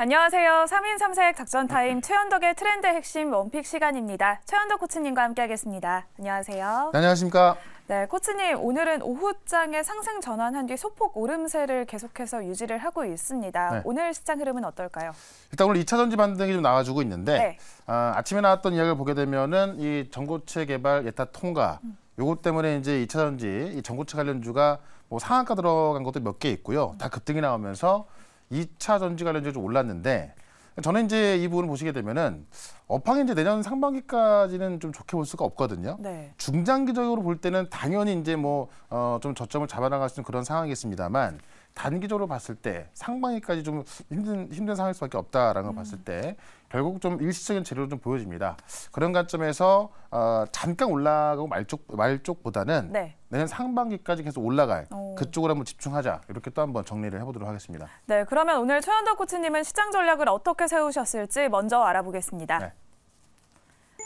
안녕하세요. 3인 3색 작전 타임 최현덕의 트렌드 핵심 원픽 시간입니다. 최현덕 코치님과 함께하겠습니다. 안녕하세요. 네, 안녕하십니까. 네, 코치님 오늘은 오후장에 상승 전환한 뒤 소폭 오름세를 계속해서 유지를 하고 있습니다. 네. 오늘 시장 흐름은 어떨까요? 일단 오늘 2차 전지 반등이 좀 나와주고 있는데 네. 아, 아침에 나왔던 이야기를 보게 되면은 이 전고체 개발 예타 통과 음. 요것 때문에 이제 2차 전지 이 전고체 관련주가 뭐 상한가 들어간 것도 몇 개 있고요. 음. 다 급등이 나오면서 2차 전지 관련주가 좀 올랐는데 저는 이제 이 부분을 보시게 되면은 업황이 이제 내년 상반기까지는 좀 좋게 볼 수가 없거든요. 네. 중장기적으로 볼 때는 당연히 이제 뭐좀 어 저점을 잡아나갈 수 있는 그런 상황이겠습니다만 단기적으로 봤을 때 상반기까지 좀 힘든 힘든 상황일 수밖에 없다라는 걸 음. 봤을 때 결국 좀 일시적인 재료로 좀 보여집니다. 그런 관점에서 어, 잠깐 올라가고 말쪽 말쪽보다는 네. 내년 상반기까지 계속 올라갈 오. 그쪽으로 한번 집중하자 이렇게 또 한번 정리를 해보도록 하겠습니다. 네, 그러면 오늘 최현덕 코치님은 시장 전략을 어떻게 세우셨을지 먼저 알아보겠습니다. 네.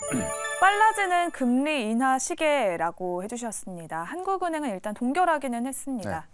빨라지는 금리 인하 시계라고 해주셨습니다. 한국은행은 일단 동결하기는 했습니다. 네.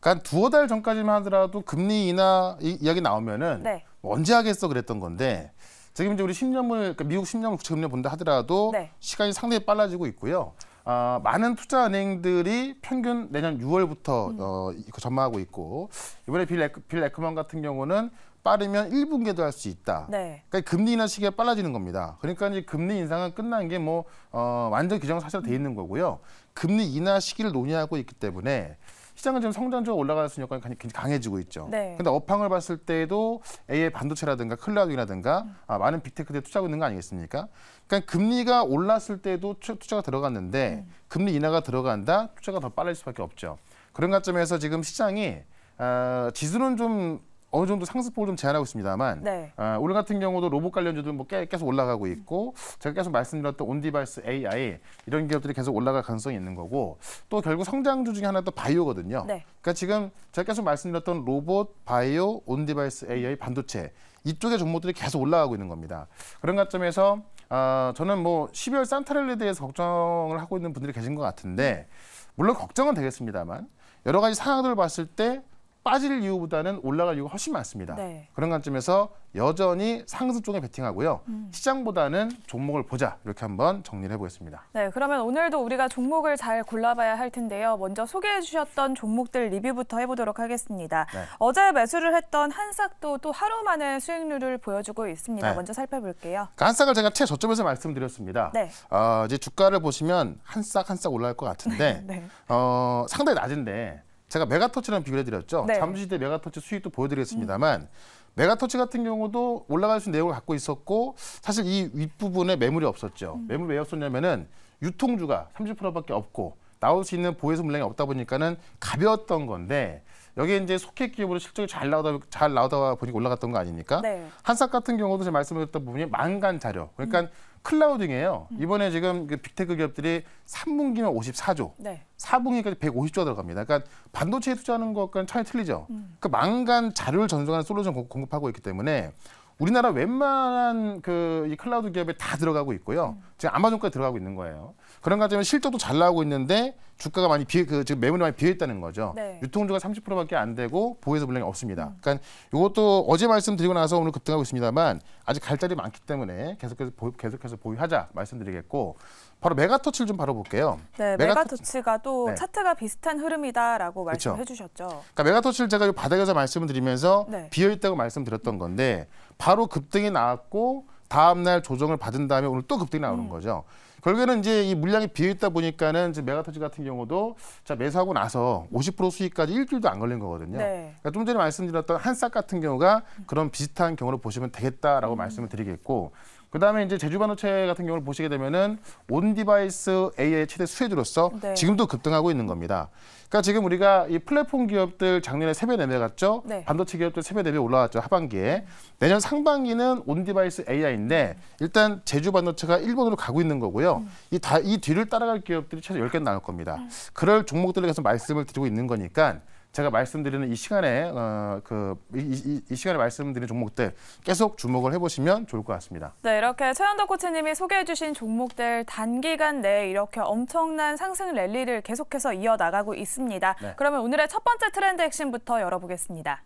그러니까 두어 달 전까지만 하더라도 금리 인하 이, 이야기 나오면은 네. 언제 하겠어 그랬던 건데 지금 이제 우리 10년물 그러니까 미국 10년 국채 금리 본다 하더라도 네. 시간이 상당히 빨라지고 있고요. 어, 많은 투자 은행들이 평균 내년 6월부터 음. 어, 전망하고 있고 이번에 빌, 에크, 빌 에크먼 같은 경우는 빠르면 1분기도 할 수 있다. 네. 그러니까 금리 인하 시기가 빨라지는 겁니다. 그러니까 이제 금리 인상은 끝난 게뭐 어, 완전 규정 사실화 돼 음. 있는 거고요. 금리 인하 시기를 논의하고 있기 때문에 시장은 지금 성장적으로 올라갈 수 있는 여건이 굉장히 강해지고 있죠. 네. 근데 업황을 봤을 때에도 AI 반도체라든가 클라우드라든가 음. 아, 많은 빅테크들이 투자하고 있는 거 아니겠습니까? 그러니까 금리가 올랐을 때도 투자가 들어갔는데 음. 금리 인하가 들어간다 투자가 더 빨라질 수밖에 없죠. 그런 관점에서 지금 시장이 어, 지수는 좀 어느 정도 상승폭을 좀 제한하고 있습니다만 네. 아, 오늘 같은 경우도 로봇 관련주들 뭐 계속 올라가고 있고 제가 계속 말씀드렸던 온디바이스 AI 이런 기업들이 계속 올라갈 가능성이 있는 거고 또 결국 성장주 중에 하나 또 바이오거든요. 네. 그러니까 지금 제가 계속 말씀드렸던 로봇, 바이오, 온디바이스 AI, 반도체 이쪽의 종목들이 계속 올라가고 있는 겁니다. 그런 관점에서 아, 저는 뭐 12월 산타렐에 리 대해서 걱정을 하고 있는 분들이 계신 것 같은데 물론 걱정은 되겠습니다만 여러 가지 상황들을 봤을 때 빠질 이유보다는 올라갈 이유가 훨씬 많습니다. 네. 그런 관점에서 여전히 상승 쪽에 베팅하고요. 음. 시장보다는 종목을 보자 이렇게 한번 정리를 해보겠습니다. 네, 그러면 오늘도 우리가 종목을 잘 골라봐야 할 텐데요. 먼저 소개해 주셨던 종목들 리뷰부터 해보도록 하겠습니다. 네. 어제 매수를 했던 한삭도또 하루 만에 수익률을 보여주고 있습니다. 네. 먼저 살펴볼게요. 그한삭을 제가 최저점에서 말씀드렸습니다. 네. 어, 이제 주가를 보시면 한삭한삭 올라갈 것 같은데 네. 어, 상당히 낮은데 제가 메가터치랑 비교를 해드렸죠. 네. 잠시 뒤에 메가터치 수익도 보여드리겠습니다만 음. 메가터치 같은 경우도 올라갈 수 있는 내용을 갖고 있었고 사실 이 윗부분에 매물이 없었죠. 음. 매물 왜 없었냐면은 유통주가 30%밖에 없고 나올 수 있는 보유수 물량이 없다 보니까는 가벼웠던 건데 여기에 이제 소켓 기업으로 실적이 잘 나오다 잘 나오다 보니까 올라갔던 거 아닙니까? 네. 한삭 같은 경우도 제가 말씀드렸던 부분이 망간 자료. 그러니까 음. 클라우딩이에요. 음. 이번에 지금 그 빅테크 기업들이 3분기면 54조, 네. 4분기까지 150조 들어갑니다. 그러니까 반도체에 투자하는 것과는 차이 틀리죠. 음. 그 망간 자료를 전송하는 솔루션 공급하고 있기 때문에 우리나라 웬만한 그 이 클라우드 기업에 다 들어가고 있고요. 음. 지금 아마존까지 들어가고 있는 거예요. 그런 가점에 실적도 잘 나오고 있는데 주가가 많이 비해 그 지금 매물이 많이 비어 있다는 거죠. 네. 유통주가 30%밖에 안 되고 보유에서 물량이 없습니다. 음. 그러니까 이것도 어제 말씀드리고 나서 오늘 급등하고 있습니다만 아직 갈 자리 많기 때문에 계속해서 보유, 계속해서 보유하자 말씀드리겠고 바로 메가터치를 좀 바라볼게요. 네, 메가터치... 가또 네. 차트가 비슷한 흐름이다라고 말씀해 주셨죠. 그러니까 메가터치를 제가 바닥에서 말씀을 드리면서 네. 비어있다고 말씀드렸던 건데 바로 급등이 나왔고 다음날 조정을 받은 다음에 오늘 또 급등이 나오는 음. 거죠. 결국에는 이제 이 물량이 비어있다 보니까는 이제 메가터치 같은 경우도 자 매수하고 나서 50% 수익까지 일주일도 안 걸린 거거든요. 네. 그러니까 좀 전에 말씀드렸던 한 싹 같은 경우가 그런 비슷한 경우로 보시면 되겠다라고 음. 말씀을 드리겠고 그다음에 이제 제주 반도체 같은 경우를 보시게 되면은 온 디바이스 AI의 최대 수혜주로서 네. 지금도 급등하고 있는 겁니다. 그러니까 지금 우리가 이 플랫폼 기업들 작년에 세배 내배 갔죠? 네. 반도체 기업들 세배 내배 올라왔죠. 하반기에. 내년 상반기는 온 디바이스 AI인데 일단 제주 반도체가 일본으로 가고 있는 거고요. 음. 이, 다, 이 뒤를 따라갈 기업들이 최소 10개 나올 겁니다. 음. 그럴 종목들에 대해서 말씀을 드리고 있는 거니까 제가 말씀드리는 이 시간에 어, 그이 이 이 시간에 말씀드린 종목들 계속 주목을 해보시면 좋을 것 같습니다. 네, 이렇게 최현덕 코치님이 소개해주신 종목들 단기간 내에 이렇게 엄청난 상승 랠리를 계속해서 이어나가고 있습니다. 네. 그러면 오늘의 첫 번째 트렌드 핵심부터 열어보겠습니다.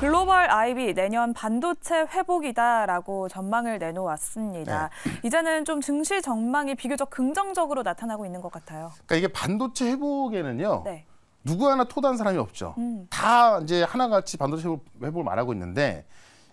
글로벌 IB 내년 반도체 회복이다라고 전망을 내놓았습니다. 네. 이제는 좀 증시 전망이 비교적 긍정적으로 나타나고 있는 것 같아요. 그러니까 이게 반도체 회복에는요. 네. 누구 하나 토다 사람이 없죠. 음. 다 이제 하나같이 반도체 회복을 말하고 있는데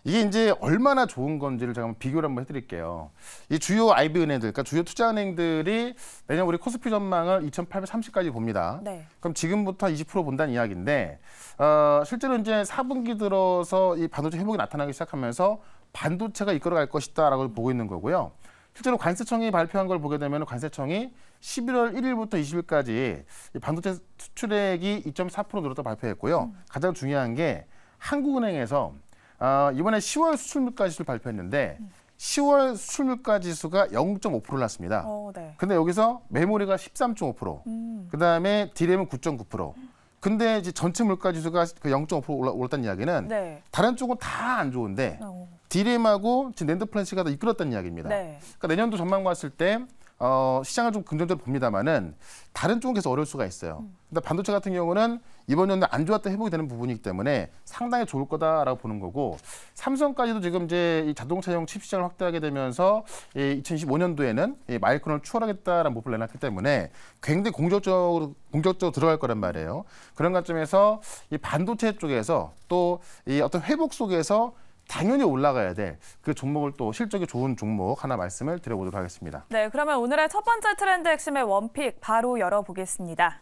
이게 이제 얼마나 좋은 건지를 제가 한번 비교를 한번 해드릴게요. 이 주요 IB 은행들, 그러니까 주요 투자 은행들이 내년 우리 코스피 전망을 2,830까지 봅니다. 네. 그럼 지금부터 20% 본다는 이야기인데 어, 실제로 이제 4분기 들어서 이 반도체 회복이 나타나기 시작하면서 반도체가 이끌어갈 것이다라고 보고 있는 거고요. 실제로 관세청이 발표한 걸 보게 되면 관세청이 11월 1일부터 20일까지 반도체 수출액이 2.4% 늘었다 발표했고요. 음. 가장 중요한 게 한국은행에서 아, 이번에 10월 수출 물가 지수를 발표했는데 10월 수출 물가 지수가 0.5% 났습니다. 어, 네. 근데 여기서 메모리가 13.5%, 음. 그다음에 디램은 9.9%. 근데 이제 전체 물가 지수가 그 0.5% 올라, 올랐다는 이야기는 네. 다른 쪽은 다 안 좋은데 어. 디램하고 지금 랜드 플랜시가 다 이끌었다는 이야기입니다. 네. 그러니까 내년도 전망 봤을 때 어, 시장을 좀 긍정적으로 봅니다만은 다른 쪽은 계속 어려울 수가 있어요. 음. 근데 반도체 같은 경우는 이번 연도 안 좋았다 회복이 되는 부분이기 때문에 상당히 좋을 거다라고 보는 거고 삼성까지도 지금 이제 이 자동차용 칩 시장을 확대하게 되면서 이 2015년도에는 이 마이크론을 추월하겠다라는 목표를 내놨기 때문에 굉장히 공격적으로 공격적으로 들어갈 거란 말이에요. 그런 관점에서 이 반도체 쪽에서 또이 어떤 회복 속에서 당연히 올라가야 돼. 그 종목을 또 실적이 좋은 종목 하나 말씀을 드려보도록 하겠습니다. 네, 그러면 오늘의 첫 번째 트렌드 핵심의 원픽 바로 열어보겠습니다.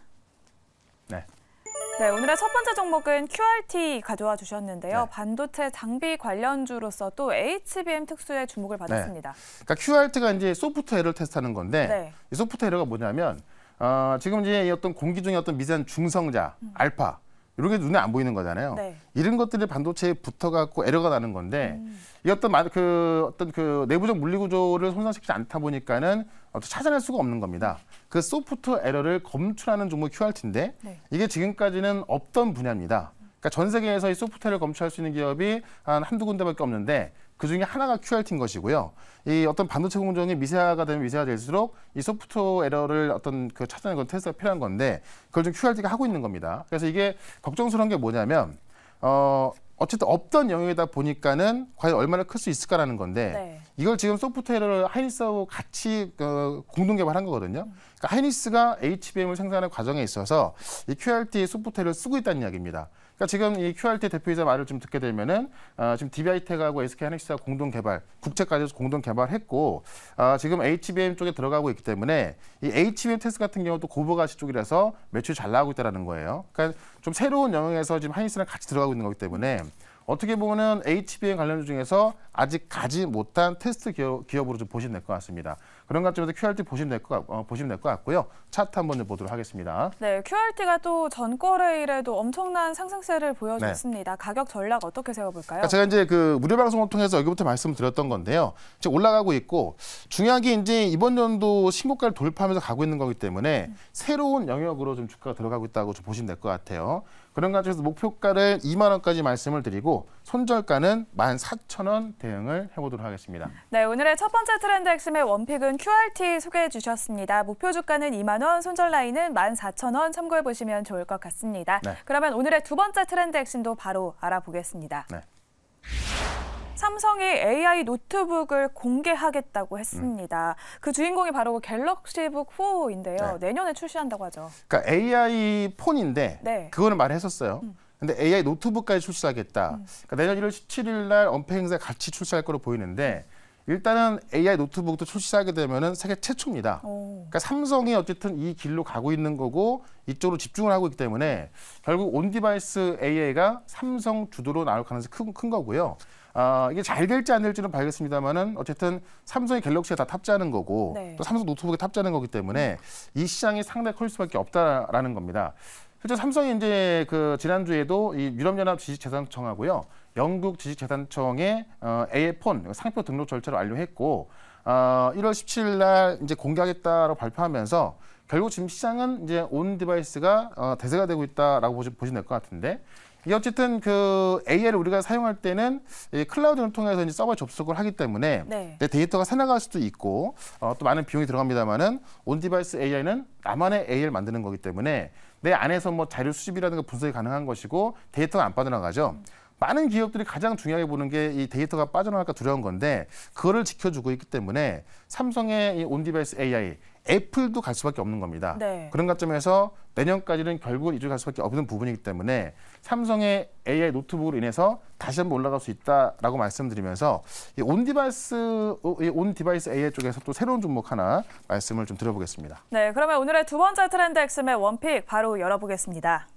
네. 네, 오늘의 첫 번째 종목은 QRT 가져와 주셨는데요. 네. 반도체 장비 관련주로서 또 HBM 특수의 주목을 네. 받았습니다. 네. 그러니까 QRT가 이제 소프트웨어를 테스트하는 건데 네. 이 소프트웨어가 뭐냐면 어, 지금 이제 어떤 공기 중에 어떤 미세한 중성자, 음. 알파 이런 게 눈에 안 보이는 거잖아요. 네. 이런 것들이 반도체에 붙어갖고 에러가 나는 건데 음. 이 어떤 그 어떤 그 내부적 물리 구조를 손상시키지 않다 보니까는 어떤 찾아낼 수가 없는 겁니다. 그 소프트 에러를 검출하는 종목 QRT인데 네. 이게 지금까지는 없던 분야입니다. 그러니까 전 세계에서 이 소프트웨어를 검출할 수 있는 기업이 한 한두 군데밖에 없는데 그중에 하나가 QRT인 것이고요. 이 어떤 반도체 공정이 미세화가 되면 미세화 될수록 이 소프트 에러를 어떤 그 찾아내는 건 테스트가 필요한 건데 그걸 지금 QRT가 하고 있는 겁니다. 그래서 이게 걱정스러운 게 뭐냐면 어 어쨌든 없던 영역이다 보니까는 과연 얼마나 클 수 있을까라는 건데 네. 이걸 지금 소프트웨어를 하이닉스하고 같이 그 공동 개발한 거거든요. 그러니까 하이닉스가 HBM을 생산하는 과정에 있어서 이 QRT 소프트웨어를 쓰고 있다는 이야기입니다. 그러니까 지금 이 QRT 대표이자 말을 좀 듣게 되면은 아, 지금 DBI텍하고 s k 하이스와 공동 개발, 국제까지도 공동 개발했고 아, 지금 HBM 쪽에 들어가고 있기 때문에 이 HBM 테스트 같은 경우도 고부가시 쪽이라서 매출 잘 나오고 있다라는 거예요. 그러니까 좀 새로운 영역에서 지금 하이스랑 같이 들어가고 있는 거기 때문에. 어떻게 보면 HBM 관련 중에서 아직 가지 못한 테스트 기업, 으로좀 보시면 될 것 같습니다. 그런 관점에서 QRT 보시면 될것 어, 보시면 될 것 같고요. 차트 한 번 보도록 하겠습니다. 네, QRT가 또 전거래일에도 엄청난 상승세를 보여줬습니다. 네. 가격 전략 어떻게 세워볼까요? 그러니까 제가 이제 그 무료 방송을 통해서 여기부터 말씀드렸던 건데요. 지금 올라가고 있고 중요한 게 이제 이번 연도 신고가를 돌파하면서 가고 있는 거기 때문에 음. 새로운 영역으로 좀 주가가 들어가고 있다고 좀 보시면 될 것 같아요. 그런 관점에서 목표가를 2만 원까지 말씀을 드리고 손절가는 14,000원 대응을 해보도록 하겠습니다. 네, 오늘의 첫 번째 트렌드 핵심의 원픽은 QRT 소개해 주셨습니다. 목표 주가는 2만 원, 손절 라인은 14,000원 참고해 보시면 좋을 것 같습니다. 네. 그러면 오늘의 두 번째 트렌드 핵심도 바로 알아보겠습니다. 네. 삼성이 AI 노트북을 공개하겠다고 했습니다. 음. 그 주인공이 바로 갤럭시북 4인데요. 네. 내년에 출시한다고 하죠. 그러니까 AI 폰인데 네. 그거는 말했었어요. 음. 근데 AI 노트북까지 출시하겠다. 음. 그러니까 내년 1월 17일 날언페 행사에 같이 출시할 거로 보이는데 음. 일단은 AI 노트북도 출시하게 되면은 세계 최초입니다. 오. 그러니까 삼성이 어쨌든 이 길로 가고 있는 거고 이쪽으로 집중을 하고 있기 때문에 결국 온 디바이스 AI가 삼성 주도로 나올 가능성이 큰, 큰 거고요. 아, 이게 잘 될지 안 될지는 밝야겠습니다만은 어쨌든 삼성의 갤럭시에 다 탑재하는 거고 네. 또 삼성 노트북에 탑재하는 거기 때문에 이 시장이 상당히 클 수밖에 없다라는 겁니다. 실제 삼성이 이제 그 지난주에도 이 유럽연합 지식재산청하고요. 영국 지식재산청에 어, AF폰 그 상표 등록 절차를 완료했고 어, 1월 17일 날 이제 공개하겠다고 발표하면서 결국 지금 시장은 이제 온 디바이스가 어, 대세가 되고 있다라고 보시면 될 것 같은데 이게 어쨌든 그 AI를 우리가 사용할 때는 이 클라우드를 통해서 이제 서버 접속을 하기 때문에 네. 데이터가 새나갈 수도 있고 어, 또 많은 비용이 들어갑니다만은 온 디바이스 AI는 나만의 AI를 만드는 거기 때문에 내 안에서 뭐 자료 수집이라든가 분석이 가능한 것이고 데이터가 안 빠져나가죠. 음. 많은 기업들이 가장 중요하게 보는 게 이 데이터가 빠져나갈까 두려운 건데 그거를 지켜주고 있기 때문에 삼성의 이 온디바이스 AI 애플도 갈 수밖에 없는 겁니다. 네. 그런 관점에서 내년까지는 결국은 이쪽갈 수밖에 없는 부분이기 때문에 삼성의 AI 노트북으로 인해서 다시 한번 올라갈 수 있다라고 말씀드리면서 온 디바이스 온 디바이스 AI 쪽에서 또 새로운 종목 하나 말씀을 좀 드려보겠습니다. 네, 그러면 오늘의 두 번째 트렌드 엑스의 원픽 바로 열어보겠습니다.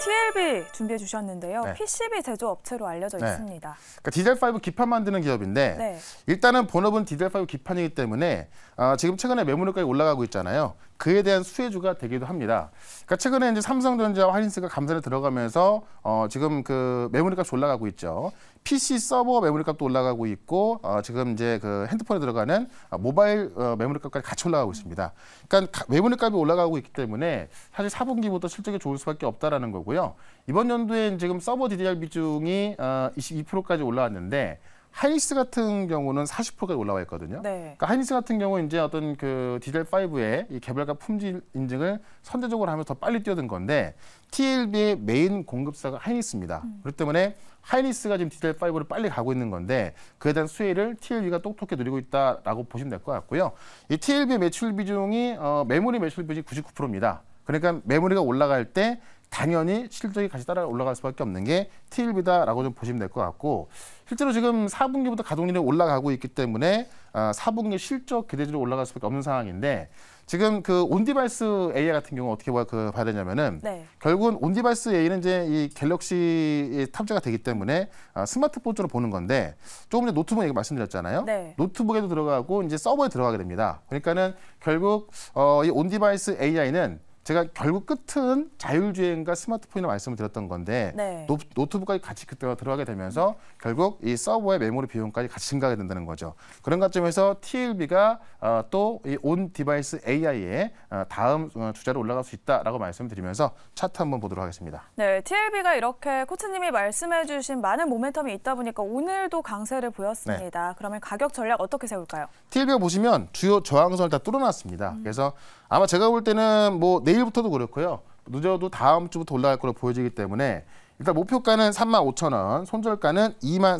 TLB 준비해 주셨는데요. 네. PCB 제조업체로 알려져 네. 있습니다. 그러니까 디젤5 기판 만드는 기업인데 네. 일단은 본업은 디젤5 기판이기 때문에 어, 지금 최근에 매물리가격 올라가고 있잖아요. 그에 대한 수혜주가 되기도 합니다. 그러니까 최근에 이제 삼성전자와 하인스가 감산에 들어가면서 어, 지금 그메모리값 올라가고 있죠. PC 서버 메모리값도 올라가고 있고 어, 지금 이제 그 핸드폰에 들어가는 어, 모바일 어, 메모리값까지 같이 올라가고 있습니다. 그러니까 메모리값이 올라가고 있기 때문에 사실 4분기부터 실적이 좋을 수밖에 없다라는 거고요. 이번 연도에 지금 서버 DDR 비중이 어, 22%까지 올라왔는데 하이닉스 같은 경우는 40%까지 올라와 있거든요. 네. 그러니까 하이닉스 같은 경우 이제 어떤 그 디젤 5의 이개발과 품질 인증을 선제적으로 하면서 더 빨리 뛰어든 건데 TLB의 메인 공급사가 하이닉스입니다. 음. 그렇기 때문에 하이닉스가 지금 디젤 5를 빨리 가고 있는 건데 그에 대한 수혜를 TLB가 똑똑히 누리고 있다라고 보시면 될 것 같고요. 이 TLB 매출 비중이 어, 메모리 매출 비중이 99%입니다. 그러니까 메모리가 올라갈 때 당연히 실적이 같이 따라 올라갈 수밖에 없는 게 TLB다라고 좀 보시면 될 것 같고 실제로 지금 4분기부터 가동률이 올라가고 있기 때문에 4분기 아, 실적 기대치로 올라갈 수밖에 없는 상황인데 지금 그 온디바이스 AI 같은 경우 어떻게 봐야, 그 봐야 되냐면은 네. 결국은 온디바이스 AI는 이제 이갤럭시 탑재가 되기 때문에 아, 스마트폰 쪽으로 보는 건데 조금 전에 노트북 얘기 말씀드렸잖아요. 네. 노트북에도 들어가고 이제 서버에 들어가게 됩니다. 그러니까는 결국 어, 이 온디바이스 AI는 제가 결국 끝은 자율주행과 스마트폰이라 말씀을 드렸던 건데 네. 노, 트북까지 같이 그때가 들어가게 되면서 결국 이 서버의 메모리 비용까지 같이 증가하게 된다는 거죠. 그런 관점에서 TLB가 어, 또이 온 디바이스 AI의 어, 다음 어, 주자로 올라갈 수 있다라고 말씀드리면서 차트 한번 보도록 하겠습니다. 네, TLB가 이렇게 코치님이 말씀해주신 많은 모멘텀이 있다 보니까 오늘도 강세를 보였습니다. 네. 그러면 가격 전략 어떻게 세울까요? TLB 보시면 주요 저항선을 다 뚫어놨습니다. 음. 그래서 아마 제가 볼 때는 뭐 내일 내일부터도 그렇고요. 늦어도 다음 주부터 올라갈 걸로 보여지기 때문에 일단 목표가는 3 5 0 0 0 원, 손절가는 2 4 5 0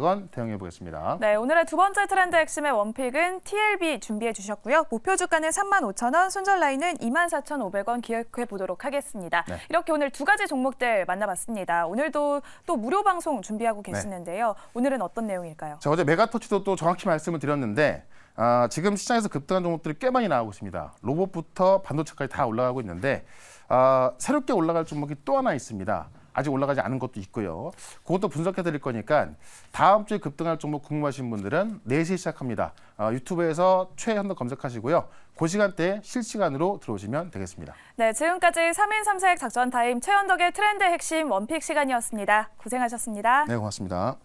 0원 대응해 보겠습니다. 네, 오늘의 두 번째 트렌드 핵심의 원픽은 TLB 준비해 주셨고요. 목표 주가는 3만 5천 원, 손절 라인은 2 4천 5백 원 기억해 보도록 하겠습니다. 네. 이렇게 오늘 두 가지 종목들 만나봤습니다. 오늘도 또 무료 방송 준비하고 네. 계시는데요. 네. 오늘은 어떤 내용일까요? 자, 어제 메가토치도 또 정확히 말씀을 드렸는데 아, 지금 시장에서 급등한 종목들이 꽤 많이 나오고 있습니다. 로봇부터 반도체까지 다 올라가고 있는데 아, 새롭게 올라갈 종목이 또 하나 있습니다. 아직 올라가지 않은 것도 있고요. 그것도 분석해 드릴 거니까 다음 주에 급등할 종목 궁금하신 분들은 4시에 시작합니다. 어, 유튜브에서 최현도 검색하시고요. 그 시간대에 실시간으로 들어오시면 되겠습니다. 네, 지금까지 3인 3색 작전 타임 최현덕의 트렌드 핵심 원픽 시간이었습니다. 고생하셨습니다. 네, 고맙습니다.